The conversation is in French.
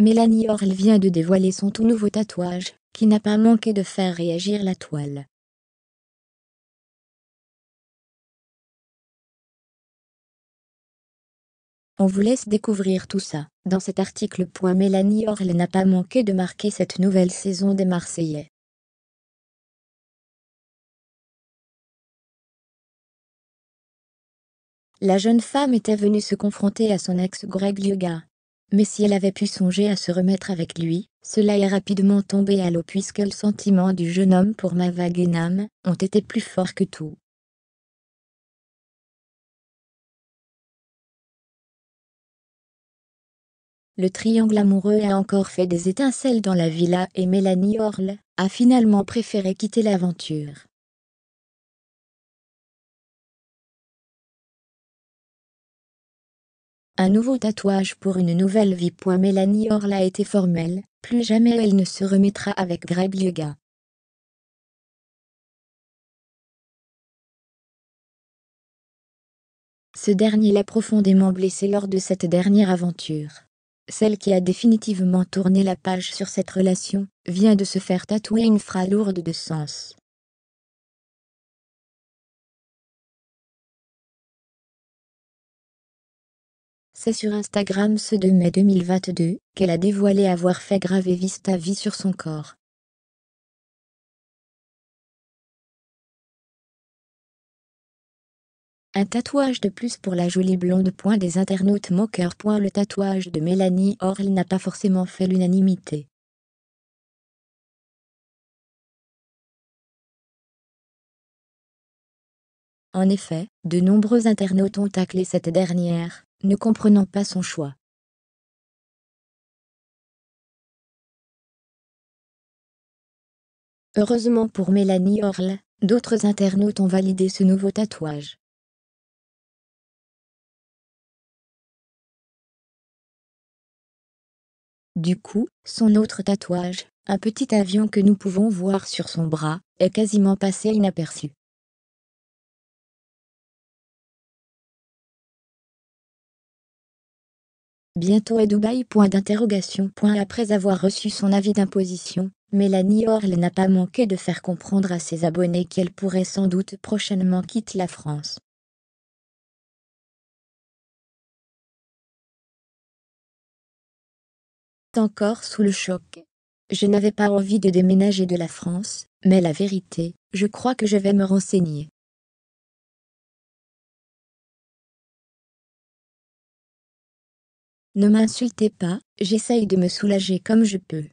Mélanie Orle vient de dévoiler son tout nouveau tatouage, qui n'a pas manqué de faire réagir la toile. On vous laisse découvrir tout ça dans cet article. Mélanie Orle n'a pas manqué de marquer cette nouvelle saison des Marseillais. La jeune femme était venue se confronter à son ex Greg Lyga. Mais si elle avait pu songer à se remettre avec lui, cela est rapidement tombé à l'eau puisque les sentiments du jeune homme pour ma ont été plus forts que tout. Le triangle amoureux a encore fait des étincelles dans la villa et Mélanie Orle a finalement préféré quitter l'aventure. Un nouveau tatouage pour une nouvelle vie. Mélanie Orla a été formelle, plus jamais elle ne se remettra avec Greg Yoga. Ce dernier l'a profondément blessée lors de cette dernière aventure. Celle qui a définitivement tourné la page sur cette relation vient de se faire tatouer une phrase lourde de sens. C'est sur Instagram ce 2 mai 2022 qu'elle a dévoilé avoir fait graver Vista Vie sur son corps. Un tatouage de plus pour la jolie blonde. Point des internautes moqueurs. Point le tatouage de Mélanie Orle n'a pas forcément fait l'unanimité. En effet, de nombreux internautes ont taclé cette dernière, ne comprenant pas son choix. Heureusement pour Mélanie Orle, d'autres internautes ont validé ce nouveau tatouage. Du coup, son autre tatouage, un petit avion que nous pouvons voir sur son bras, est quasiment passé inaperçu. Bientôt à Dubaï. Point d'interrogation. Après avoir reçu son avis d'imposition, Mélanie Orle n'a pas manqué de faire comprendre à ses abonnés qu'elle pourrait sans doute prochainement quitter la France. Encore sous le choc. Je n'avais pas envie de déménager de la France, mais la vérité, je crois que je vais me renseigner. Ne m'insultez pas, j'essaye de me soulager comme je peux.